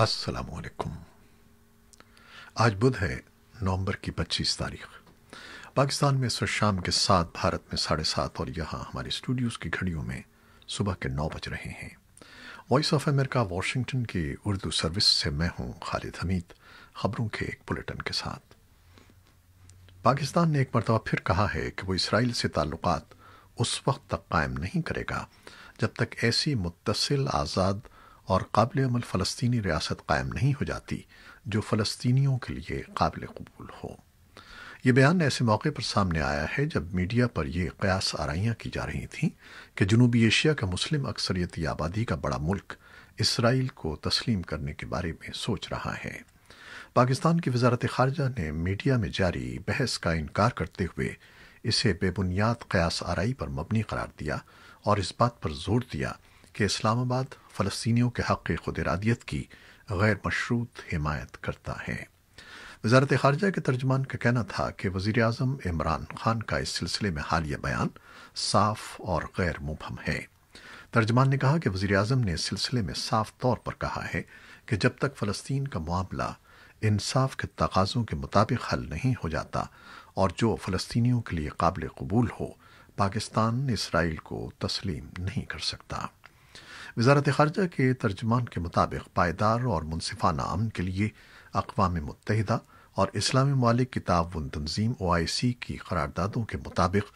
السلام علیکم آج بدھ ہے نومبر کی پچیس تاریخ پاکستان میں سر شام کے ساتھ بھارت میں ساڑھے سات اور یہاں ہمارے اسٹوڈیوز کی گھڑیوں میں صبح کے نو بج رہے ہیں وائس آف امریکہ واشنگٹن کی اردو سروس سے میں ہوں خالد حمید خبروں کے ایک بلٹن کے ساتھ پاکستان نے ایک مرتبہ پھر کہا ہے کہ وہ اسرائیل سے تعلقات اس وقت تک قائم نہیں کرے گا جب تک ایسی متصل آزاد اور قابل عمل فلسطینی ریاست قائم نہیں ہو جاتی جو فلسطینیوں کے لیے قابل قبول ہو یہ بیان ایسے موقع پر سامنے آیا ہے جب میڈیا پر یہ قیاس آرائیاں کی جا رہی تھیں کہ جنوبی ایشیا کا مسلم اکثریتی آبادی کا بڑا ملک اسرائیل کو تسلیم کرنے کے بارے میں سوچ رہا ہے پاکستان کی وزارت خارجہ نے میڈیا میں جاری بحث کا انکار کرتے ہوئے اسے بے بنیاد قیاس آرائی پر مبنی قرار دیا اور اس بات پر زور دیا کہ اسلام آباد فلسطینیوں کے حق خود ارادیت کی غیر مشروط حمایت کرتا ہے وزارت خارجہ کے ترجمان کا کہنا تھا کہ وزیر اعظم عمران خان کا اس سلسلے میں حالیہ بیان صاف اور غیر مبہم ہے ترجمان نے کہا کہ وزیر اعظم نے اس سلسلے میں صاف طور پر کہا ہے کہ جب تک فلسطین کا معاملہ انصاف کے تقاضوں کے مطابق حل نہیں ہو جاتا اور جو فلسطینیوں کے لیے قابل قبول ہو پاکستان اسرائیل کو تسلیم نہیں کر سکتا وزارت خارجہ کے ترجمان کے مطابق پائیدار اور منصفانہ امن کے لیے اقوام متحدہ اور اسلامی ممالک کی تعاون تنظیم او آئی سی کی قراردادوں کے مطابق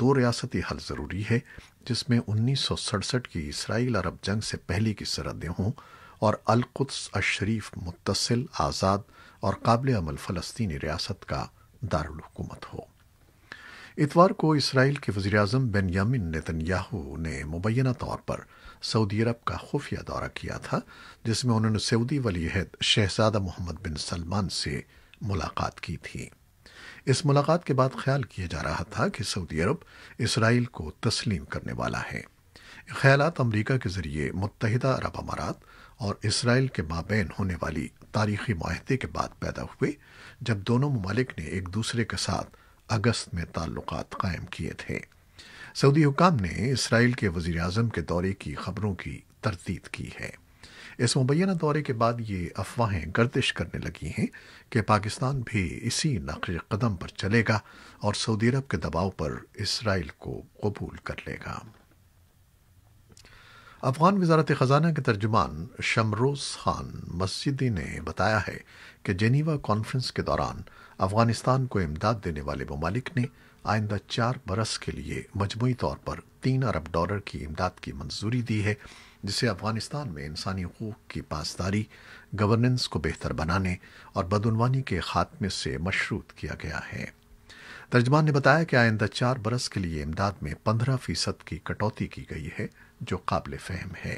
دو ریاستی حل ضروری ہے جس میں انیس سو سڑسٹھ کی اسرائیل عرب جنگ سے پہلے کی سرحدیں ہوں اور القدس اشریف متصل آزاد اور قابل عمل فلسطینی ریاست کا دارالحکومت ہو اتوار کو اسرائیل کے وزیر اعظم نیتن یاہو نے مبینہ طور پر سعودی عرب کا خفیہ دورہ کیا تھا جس میں انہوں نے سعودی ولی عہد شہزادہ محمد بن سلمان سے ملاقات کی تھی اس ملاقات کے بعد خیال کیا جا رہا تھا کہ سعودی عرب اسرائیل کو تسلیم کرنے والا ہے خیالات امریکہ کے ذریعے متحدہ عرب امارات اور اسرائیل کے مابین ہونے والی تاریخی معاہدے کے بعد پیدا ہوئے جب دونوں ممالک نے ایک دوسرے کے ساتھ اگست میں تعلقات قائم کیے تھے سعودی حکام نے اسرائیل کے وزیر اعظم کے دورے کی خبروں کی تردید کی ہے اس مبینہ دورے کے بعد یہ افواہیں گردش کرنے لگی ہیں کہ پاکستان بھی اسی نقش قدم پر چلے گا اور سعودی عرب کے دباؤ پر اسرائیل کو قبول کر لے گا افغان وزارت خزانہ کے ترجمان شمروز خان مسجدی نے بتایا ہے کہ جنیوا کانفرنس کے دوران افغانستان کو امداد دینے والے ممالک نے آئندہ چار برس کے لیے مجموعی طور پر تین ارب ڈالر کی امداد کی منظوری دی ہے جسے افغانستان میں انسانی حقوق کی پاسداری گورننس کو بہتر بنانے اور بدعنوانی کے خاتمے سے مشروط کیا گیا ہے ترجمان نے بتایا کہ آئندہ چار برس کے لیے امداد میں پندرہ فیصد کی کٹوتی کی گئی ہے جو قابل فہم ہے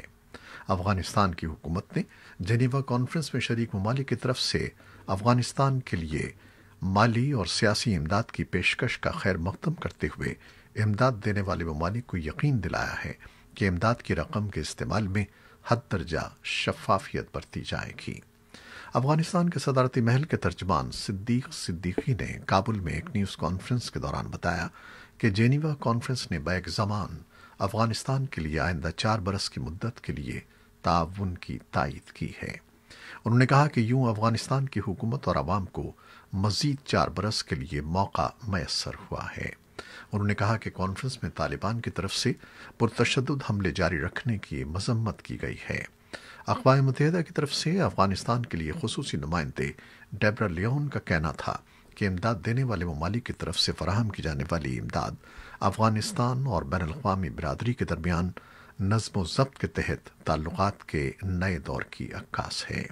افغانستان کی حکومت نے جنیوا کانفرنس میں شریک ممالک کی طرف سے افغانستان کے لیے مالی اور سیاسی امداد کی پیشکش کا خیر مقدم کرتے ہوئے امداد دینے والے ممالک کو یقین دلایا ہے کہ امداد کی رقم کے استعمال میں حد درجہ شفافیت برتی جائے گی افغانستان کے صدارتی محل کے ترجمان صدیق صدیقی نے کابل میں ایک نیوز کانفرنس کے دوران بتایا کہ جینیوا کانفرنس نے بیک زمان افغانستان کے لیے آئندہ چار برس کی مدت کے لیے تعاون کی تائید کی ہے انہوں نے کہا کہ یوں افغانستان کی حکومت اور عوام کو مزید چار برس کے لیے موقع میسر ہوا ہے انہوں نے کہا کہ کانفرنس میں طالبان کی طرف سے پرتشدد حملے جاری رکھنے کی مذمت کی گئی ہے اقوام متحدہ کی طرف سے افغانستان کے لیے خصوصی نمائندے ڈیبرا لیون کا کہنا تھا کہ امداد دینے والے ممالک کی طرف سے فراہم کی جانے والی امداد افغانستان اور بین الاقوامی برادری کے درمیان نظم و ضبط کے تحت تعلقات کے نئے دور کی عکاس ہے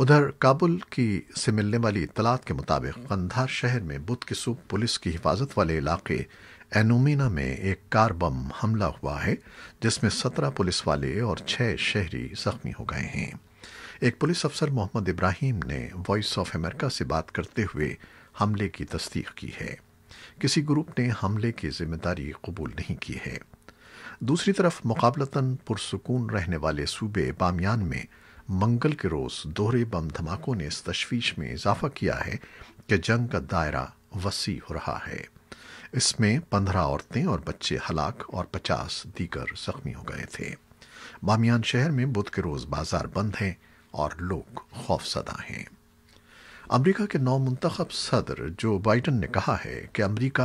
ادھر کابل کی سے ملنے والی اطلاعات کے مطابق قندھار شہر میں بدھ کے سب پولیس کی حفاظت والے علاقے اینومینا میں ایک کار بم حملہ ہوا ہے جس میں سترہ پولیس والے اور چھ شہری زخمی ہو گئے ہیں ایک پولیس افسر محمد ابراہیم نے وائس آف امریکہ سے بات کرتے ہوئے حملے کی تصدیق کی ہے کسی گروپ نے حملے کی ذمہ داری قبول نہیں کی ہے دوسری طرف مقابلتاً پرسکون رہنے والے صوبے بامیان میں منگل کے روز دوہرے بم دھماکوں نے اس تشویش میں اضافہ کیا ہے کہ جنگ کا دائرہ وسیع ہو رہا ہے اس میں پندرہ عورتیں اور بچے ہلاک اور پچاس دیگر زخمی ہو گئے تھے بامیان شہر میں بدھ کے روز بازار بند ہیں اور لوگ خوفزدہ ہیں امریکہ کے نو منتخب صدر جو بائیڈن نے کہا ہے کہ امریکہ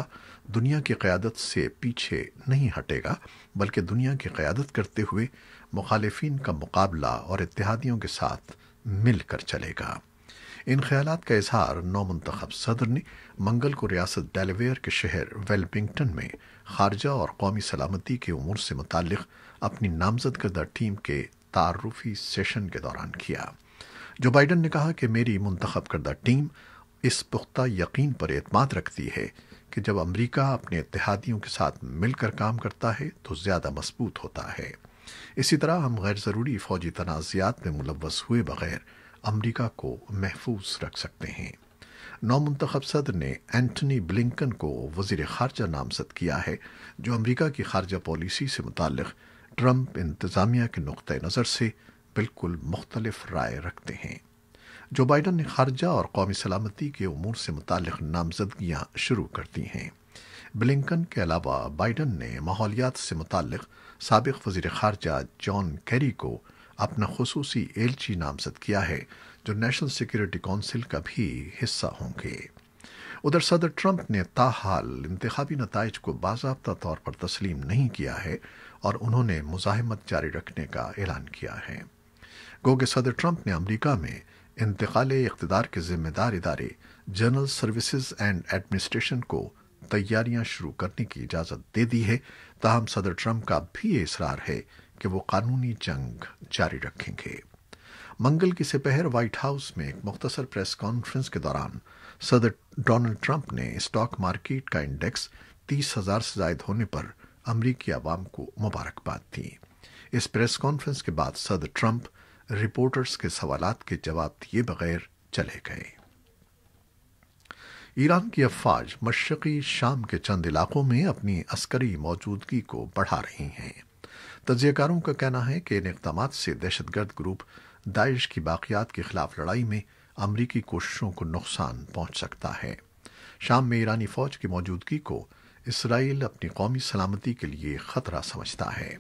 دنیا کی قیادت سے پیچھے نہیں ہٹے گا بلکہ دنیا کی قیادت کرتے ہوئے مخالفین کا مقابلہ اور اتحادیوں کے ساتھ مل کر چلے گا ان خیالات کا اظہار نو منتخب صدر نے منگل کو ریاست ڈیلویئر کے شہر ویلپنگٹن میں خارجہ اور قومی سلامتی کے امور سے متعلق اپنی نامزد کردہ ٹیم کے تعارفی سیشن کے دوران کیا جو بائیڈن نے کہا کہ میری منتخب کردہ ٹیم اس پختہ یقین پر اعتماد رکھتی ہے کہ جب امریکہ اپنے اتحادیوں کے ساتھ مل کر کام کرتا ہے تو زیادہ مضبوط ہوتا ہے اسی طرح ہم غیر ضروری فوجی تنازعات میں ملوث ہوئے بغیر امریکہ کو محفوظ رکھ سکتے ہیں نو منتخب صدر نے اینٹنی بلنکن کو وزیر خارجہ نامزد کیا ہے جو امریکہ کی خارجہ پالیسی سے متعلق ٹرمپ انتظامیہ کے نقطۂ نظر سے بالکل مختلف رائے رکھتے ہیں جو بائیڈن نے خارجہ اور قومی سلامتی کے امور سے متعلق نامزدگیاں شروع کر دی ہیں بلنکن کے علاوہ بائیڈن نے ماحولیات سے متعلق سابق وزیر خارجہ جان کیری کو اپنا خصوصی ایلچی نامزد کیا ہے جو نیشنل سیکیورٹی کونسل کا بھی حصہ ہوں گے ادھر صدر ٹرمپ نے تاحال انتخابی نتائج کو باضابطہ طور پر تسلیم نہیں کیا ہے اور انہوں نے مزاحمت جاری رکھنے کا اعلان کیا ہے گو کہ صدر ٹرمپ نے امریکہ میں انتقال اقتدار کے ذمہ دار ادارے جنرل سروسز اینڈ ایڈمنسٹریشن کو تیاریاں شروع کرنے کی اجازت دے دی ہے تاہم صدر ٹرمپ کا بھی یہ اصرار ہے کہ وہ قانونی جنگ جاری رکھیں گے منگل کی سپہر وائٹ ہاؤس میں ایک مختصر پریس کانفرنس کے دوران صدر ڈونلڈ ٹرمپ نے اسٹاک مارکیٹ کا انڈیکس تیس ہزار سے زائد ہونے پر امریکی عوام کو مبارکباد دی اس پریس کانفرنس کے بعد صدر ٹرمپ رپورٹرز کے سوالات کے جواب دیے بغیر چلے گئے ایران کی افواج مشرقی شام کے چند علاقوں میں اپنی عسکری موجودگی کو بڑھا رہی ہیں تجزیہ کاروں کا کہنا ہے کہ ان اقدامات سے دہشت گرد گروپ داعش کی باقیات کے خلاف لڑائی میں امریکی کوششوں کو نقصان پہنچ سکتا ہے شام میں ایرانی فوج کی موجودگی کو اسرائیل اپنی قومی سلامتی کے لیے خطرہ سمجھتا ہے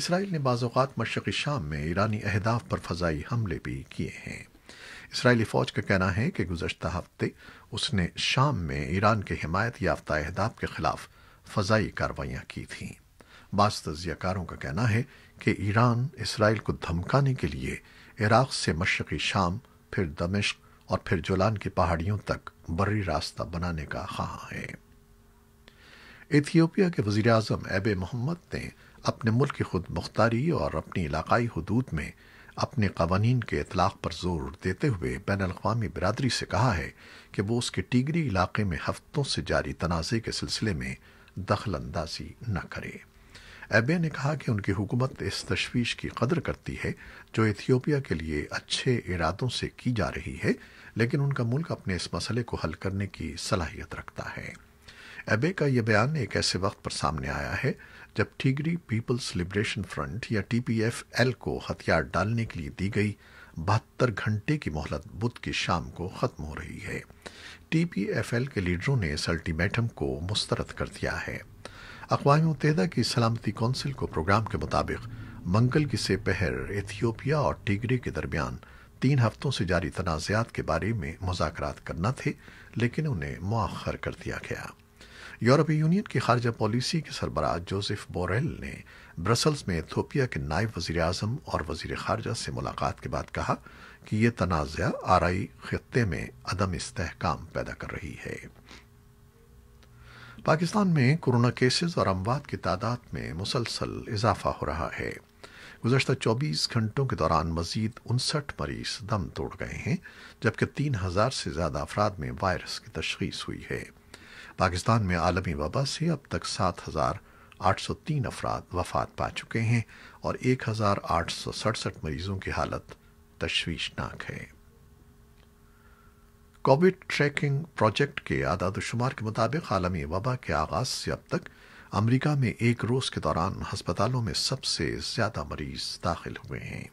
اسرائیل نے بعض اوقات مشرقی شام میں ایرانی اہداف پر فضائی حملے بھی کیے ہیں اسرائیلی فوج کا کہنا ہے کہ گزشتہ ہفتے اس نے شام میں ایران کے حمایت یافتہ اہداف کے خلاف فضائی کاروائیاں کی تھیں بعض تجزیہ کاروں کا کہنا ہے کہ ایران اسرائیل کو دھمکانے کے لیے عراق سے مشرقی شام پھر دمشق اور پھر جولان کی پہاڑیوں تک بری راستہ بنانے کا خواہاں ہے ایتھیوپیا کے وزیر اعظم ایب محمد نے اپنے ملک کی خود مختاری اور اپنی علاقائی حدود میں اپنے قوانین کے اطلاق پر زور دیتے ہوئے بین الاقوامی برادری سے کہا ہے کہ وہ اس کے ٹیگری علاقے میں ہفتوں سے جاری تنازع کے سلسلے میں دخل اندازی نہ کرے ایبے نے کہا کہ ان کی حکومت اس تشویش کی قدر کرتی ہے جو ایتھیوپیا کے لیے اچھے ارادوں سے کی جا رہی ہے لیکن ان کا ملک اپنے اس مسئلے کو حل کرنے کی صلاحیت رکھتا ہے ایبے کا یہ بیان ایک ایسے وقت پر سامنے آیا ہے جب ٹیگری پیپلز لبریشن فرنٹ یا ٹی پی ایف ایل کو ہتھیار ڈالنے کے لیے دی گئی بہتر گھنٹے کی مہلت بدھ کی شام کو ختم ہو رہی ہے ٹی پی ایف ایل کے لیڈروں نے اس الٹیمیٹم کو مسترد کر دیا ہے اقوام متحدہ کی سلامتی کونسل کو پروگرام کے مطابق منگل کی سے پہر ایتھیوپیا اور ٹیگری کے درمیان تین ہفتوں سے جاری تنازعات کے بارے میں مذاکرات کرنا تھے لیکن انہیں مؤخر کر دیا گیا یورپی یونین کی خارجہ پالیسی کے سربراہ جوزف بوریل نے برسلز میں ایتھوپیا کے نائب وزیر اعظم اور وزیر خارجہ سے ملاقات کے بعد کہا کہ یہ تنازعہ آرائی خطے میں عدم استحکام پیدا کر رہی ہے پاکستان میں کورونا کیسز اور اموات کی تعداد میں مسلسل اضافہ ہو رہا ہے گزشتہ چوبیس گھنٹوں کے دوران مزید انسٹھ مریض دم توڑ گئے ہیں جبکہ تین ہزار سے زیادہ افراد میں وائرس کی تشخیص ہوئی ہے پاکستان میں عالمی وبا سے اب تک سات ہزار آٹھ سو تین افراد وفات پا چکے ہیں اور ایک ہزار آٹھ سو سڑسٹھ مریضوں کی حالت تشویشناک ہے کووڈ ٹریکنگ پروجیکٹ کے اعداد و شمار کے مطابق عالمی وبا کے آغاز سے اب تک امریکہ میں ایک روز کے دوران ہسپتالوں میں سب سے زیادہ مریض داخل ہوئے ہیں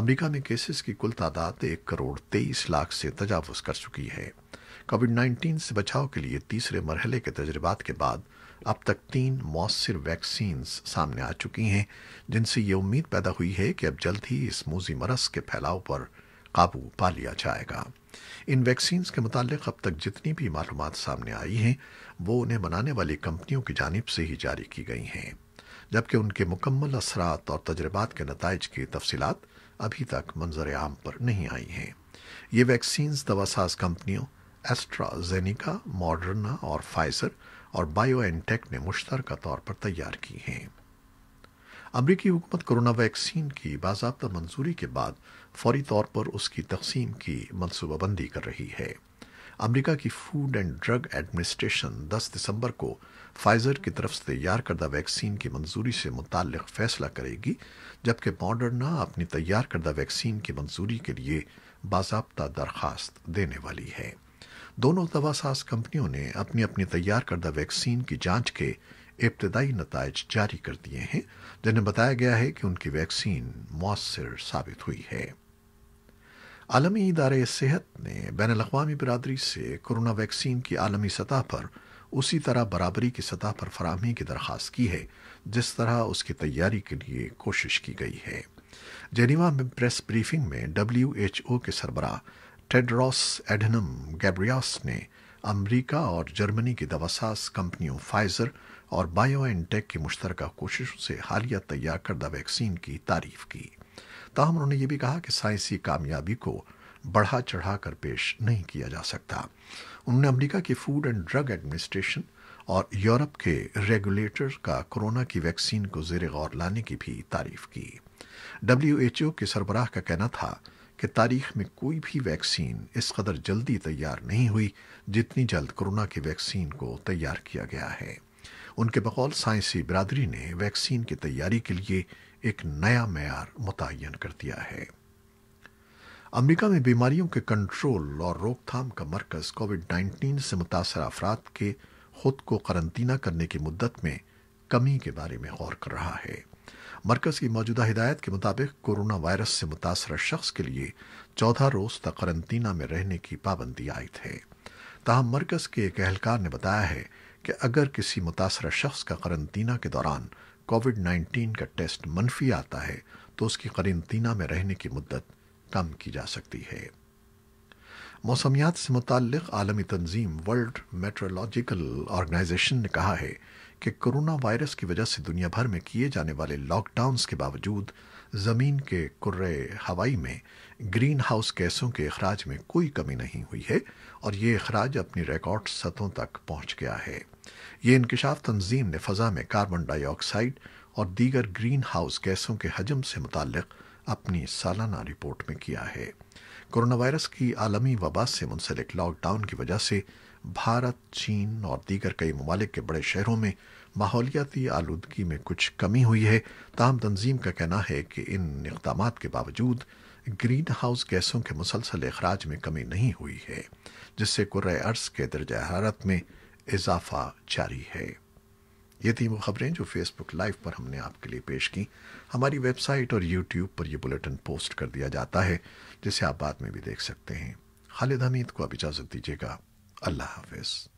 امریکہ میں کیسز کی کل تعداد ایک کروڑ تیئیس لاکھ سے تجاوز کر چکی ہے کووڈ نائنٹین سے بچاؤ کے لیے تیسرے مرحلے کے تجربات کے بعد اب تک تین مؤثر ویکسینز سامنے آ چکی ہیں جن سے یہ امید پیدا ہوئی ہے کہ اب جلد ہی اس موزی مرض کے پھیلاؤ پر قابو پا لیا جائے گا ان ویکسینز کے متعلق اب تک جتنی بھی معلومات سامنے آئی ہیں وہ انہیں بنانے والی کمپنیوں کی جانب سے ہی جاری کی گئی ہیں جبکہ ان کے مکمل اثرات اور تجربات کے نتائج کی تفصیلات ابھی تک منظر عام پر نہیں آئی ہیں یہ ویکسینز دوا ساز کمپنیوں ایسٹرا زینیکا ماڈرنا اور فائزر اور بائیو اینٹیک نے مشترکہ طور پر تیار کی ہیں امریکی حکومت کرونا ویکسین کی باضابطہ منظوری کے بعد فوری طور پر اس کی تقسیم کی منصوبہ بندی کر رہی ہے امریکہ کی فوڈ اینڈ ڈرگ ایڈمنسٹریشن دس دسمبر کو فائزر کی طرف سے تیار کردہ ویکسین کی منظوری سے متعلق فیصلہ کرے گی جبکہ ماڈرنا اپنی تیار کردہ ویکسین کی منظوری کے لیے باضابطہ درخواست دینے والی ہے دونوں دوا ساز کمپنیوں نے اپنی اپنی تیار کردہ ویکسین کی جانچ کے ابتدائی نتائج جاری کر دیے ہیں جنہیں بتایا گیا ہے کہ ان کی ویکسین مؤثر ثابت ہوئی ہے عالمی ادارے صحت نے بین الاقوامی برادری سے کورونا ویکسین کی عالمی سطح پر اسی طرح برابری کی سطح پر فراہمی کی درخواست کی ہے جس طرح اس کی تیاری کے لیے کوشش کی گئی ہے جینیوا میں پریس بریفنگ میں ڈبلیو ایچ او کے سربراہ ٹیڈراس ایڈنم گیبریاس نے امریکہ اور جرمنی کی دواساز کمپنیوں فائزر اور بائیو این ٹیک کی مشترکہ کوششوں سے حالیہ تیار کردہ ویکسین کی تعریف کی تاہم انہوں نے یہ بھی کہا کہ سائنسی کامیابی کو بڑھا چڑھا کر پیش نہیں کیا جا سکتا انہوں نے امریکہ کی فوڈ اینڈ ڈرگ ایڈمنسٹریشن اور یورپ کے ریگولیٹر کا کرونا کی ویکسین کو زیر غور لانے کی بھی تعریف کی ڈبلیو ایچ او کے سربراہ کا کہنا تھا کہ تاریخ میں کوئی بھی ویکسین اس قدر جلدی تیار نہیں ہوئی جتنی جلد کرونا کی ویکسین کو تیار کیا گیا ہے ان کے بقول سائنسی برادری نے ویکسین کی تیاری کے لیے ایک نیا معیار متعین کر دیا ہے امریکہ میں بیماریوں کے کنٹرول اور روک تھام کا مرکز کووڈ نائنٹین سے متاثر افراد کے خود کو قرنطینہ کرنے کی مدت میں کمی کے بارے میں غور کر رہا ہے مرکز کی موجودہ ہدایت کے مطابق کورونا وائرس سے متاثرہ شخص کے لیے چودہ روز تک قرنطینہ میں رہنے کی پابندی آئی تھی تاہم مرکز کے ایک اہلکار نے بتایا ہے کہ اگر کسی متاثرہ شخص کا قرنطینہ کے دوران کووڈ نائنٹین کا ٹیسٹ منفی آتا ہے تو اس کی قرنطینہ میں رہنے کی مدت کم کی جا سکتی ہے موسمیات سے متعلق عالمی تنظیم ورلڈ میٹرولوجیکل آرگنائزیشن نے کہا ہے کہ کرونا وائرس کی وجہ سے دنیا بھر میں کیے جانے والے لاک ڈاؤنز کے باوجود زمین کے کرے ہوائی میں گرین ہاؤس گیسوں کے اخراج میں کوئی کمی نہیں ہوئی ہے اور یہ اخراج اپنی ریکارڈ سطحوں تک پہنچ گیا ہے یہ انکشاف تنظیم نے فضا میں کاربن ڈائی آکسائڈ اور دیگر گرین ہاؤس گیسوں کے حجم سے متعلق اپنی سالانہ رپورٹ میں کیا ہے کرونا وائرس کی عالمی وبا سے منسلک لاک ڈاؤن کی وجہ سے بھارت چین اور دیگر کئی ممالک کے بڑے شہروں میں ماحولیاتی آلودگی میں کچھ کمی ہوئی ہے تاہم تنظیم کا کہنا ہے کہ ان اقدامات کے باوجود گرین ہاؤس گیسوں کے مسلسل اخراج میں کمی نہیں ہوئی ہے جس سے ارض کے درجہ حرارت میں اضافہ جاری ہے یہ تین خبریں جو فیس بک لائف پر ہم نے آپ کے لیے پیش کی ہماری ویب سائٹ اور یوٹیوب پر یہ بلیٹن پوسٹ کر دیا جاتا ہے جسے آپ بعد میں بھی دیکھ سکتے ہیں خالد حمید کو اب اجازت دیجیے گا اللہ حافظ